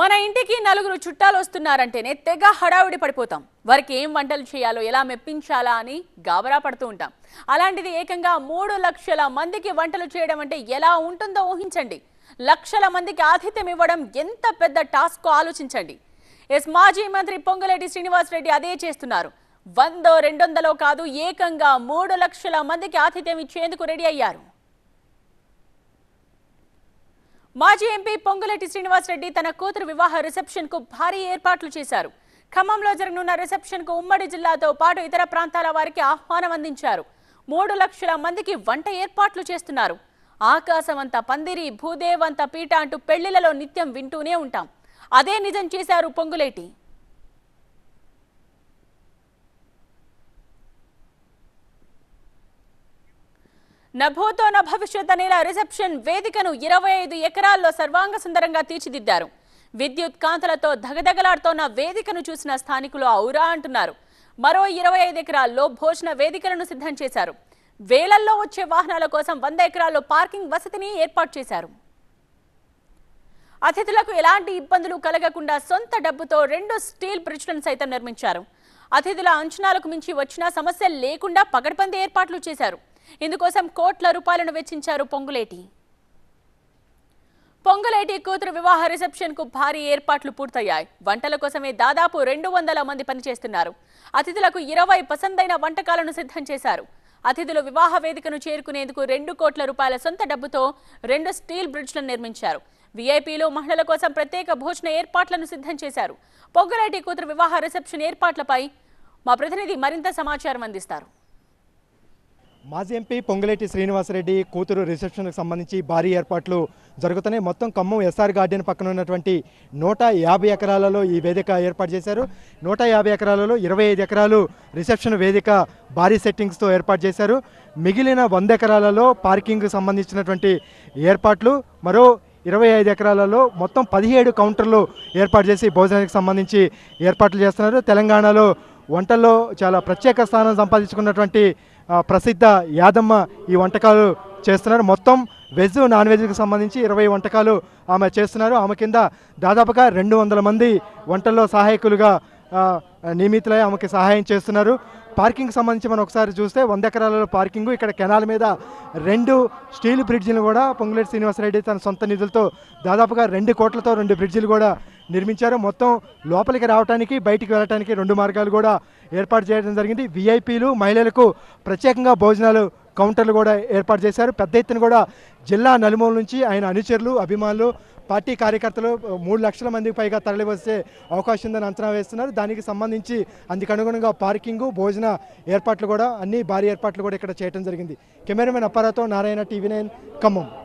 మన ఇంటికి నలుగురు చుట్టాలు వస్తున్నారంటేనే తెగ హడావిడి పడిపోతాం వారికి ఏం వంటలు చేయాలో ఎలా మెప్పించాలా అని గాబరా పడుతూ ఉంటాం అలాంటిది ఏకంగా మూడు లక్షల మందికి వంటలు చేయడం అంటే ఎలా ఉంటుందో ఊహించండి లక్షల మందికి ఆతిథ్యం ఇవ్వడం ఎంత పెద్ద టాస్క్ ఆలోచించండి ఎస్ మాజీ మంత్రి పొంగులేటి శ్రీనివాసరెడ్డి అదే చేస్తున్నారు వందో రెండొందలో కాదు ఏకంగా మూడు లక్షల మందికి ఆతిథ్యం ఇచ్చేందుకు రెడీ అయ్యారు మాజీ ఎంపీ పొంగులేటి శ్రీనివాసరెడ్డి తన కూతురు వివాహ రిసెప్షన్ కు భారీ ఏర్పాట్లు చేశారు ఖమ్మంలో జరగనున్న రిసెప్షన్ కు ఉమ్మడి జిల్లాతో పాటు ఇతర ప్రాంతాల వారికి ఆహ్వానం అందించారు మూడు లక్షల మందికి వంట ఏర్పాట్లు చేస్తున్నారు ఆకాశమంత పందిరి భూదేవంత పీట అంటూ పెళ్లిలలో నిత్యం వింటూనే ఉంటాం అదే నిజం చేశారు పొంగులేటి నభోతోన భవిష్యత్ అనేలా రిసెప్షన్ వేదికను ఇరవై ఐదు ఎకరాల్లో సర్వాంగ సుందరంగా తీర్చిదిద్దారు విద్యుత్ కాంతులతో దగదగలాడుతోన్న వేదికను చూసిన స్థానికులు ఔరా అంటున్నారు మరో ఇరవై ఐదు ఎకరాల్లో భోజన వేదికలను సిద్ధం చేశారు వేలల్లో వచ్చే వాహనాల కోసం వంద ఎకరాల్లో పార్కింగ్ వసతిని ఏర్పాటు చేశారు అతిథులకు ఎలాంటి ఇబ్బందులు కలగకుండా సొంత డబ్బుతో రెండు స్టీల్ బ్రిడ్జ్లను సైతం నిర్మించారు అతిథుల అంచనాలకు మించి వచ్చినా సమస్య లేకుండా పగడ్బందీ ఏర్పాట్లు చేశారు ఇందుకోసం కోట్ల రూపాయలను వెచ్చించారు పొంగులేటి పొంగులేటి కూతురు వివాహ రిసెప్షన్ కు భారీ ఏర్పాట్లు పూర్తయ్యాయి వంటల కోసమే దాదాపు రెండు వందల మంది పనిచేస్తున్నారు అతిథులకు ఇరవై పసందైన వంటకాలను సిద్ధం చేశారు అతిథులు వివాహ వేదికను చేరుకునేందుకు రెండు కోట్ల రూపాయల సొంత డబ్బుతో రెండు స్టీల్ బ్రిడ్జ్లను నిర్మించారు వీఐపీలో మహిళల కోసం ప్రత్యేక భోజన ఏర్పాట్లను సిద్ధం చేశారు పొంగులేటి కూతురు వివాహ రిసెప్షన్ ఏర్పాట్లపై మా ప్రతినిధి మరింత సమాచారం అందిస్తారు మాజీ ఎంపీ పొంగులేటి శ్రీనివాసరెడ్డి కూతురు రిసెప్షన్కు సంబంధించి భారీ ఏర్పాట్లు జరుగుతున్నాయి మొత్తం ఖమ్మం ఎస్ఆర్ గార్డెన్ పక్కన ఉన్నటువంటి నూట యాభై ఎకరాలలో ఈ వేదిక ఏర్పాటు చేశారు నూట యాభై ఎకరాలలో ఇరవై ఐదు ఎకరాలు రిసెప్షన్ వేదిక భారీ సెట్టింగ్స్తో ఏర్పాటు చేశారు మిగిలిన వంద ఎకరాలలో పార్కింగ్కు సంబంధించినటువంటి ఏర్పాట్లు మరో ఇరవై ఐదు ఎకరాలలో మొత్తం పదిహేడు కౌంటర్లు ఏర్పాటు చేసి భోజనానికి సంబంధించి ఏర్పాట్లు చేస్తున్నారు తెలంగాణలో వంటల్లో చాలా ప్రత్యేక స్థానం సంపాదించుకున్నటువంటి ప్రసిద్ధ యాదమ్మ ఈ వంటకాలు చేస్తున్నారు మొత్తం వెజ్ నాన్ వెజ్కి సంబంధించి ఇరవై వంటకాలు ఆమె చేస్తున్నారు ఆమె కింద దాదాపుగా రెండు వందల మంది వంటల్లో సహాయకులుగా నియమితులై ఆమెకి సహాయం చేస్తున్నారు పార్కింగ్ సంబంధించి మనం ఒకసారి చూస్తే వంద ఎకరాలలో పార్కింగ్ ఇక్కడ కెనాల్ మీద రెండు స్టీల్ బ్రిడ్జిలు కూడా పొంగులేటి శ్రీనివాసరెడ్డి తన సొంత నిధులతో దాదాపుగా రెండు కోట్లతో రెండు బ్రిడ్జిలు కూడా నిర్మించారు మొత్తం లోపలికి రావడానికి బయటికి వెళ్ళడానికి రెండు మార్గాలు కూడా ఏర్పాటు చేయడం జరిగింది విఐపీలు మహిళలకు ప్రత్యేకంగా భోజనాలు కౌంటర్లు కూడా ఏర్పాటు చేశారు పెద్ద ఎత్తున కూడా జిల్లా నలుమూల నుంచి ఆయన అనుచరులు అభిమానులు పార్టీ కార్యకర్తలు మూడు లక్షల మందికి పైగా తరలివస్తే అవకాశం ఉందని అంచనా వేస్తున్నారు దానికి సంబంధించి అందుకనుగుణంగా పార్కింగ్ భోజన ఏర్పాట్లు కూడా అన్ని భారీ ఏర్పాట్లు కూడా ఇక్కడ చేయడం జరిగింది కెమెరామెన్ అప్పారాతో నారాయణ టీవీ నైన్ ఖమ్మం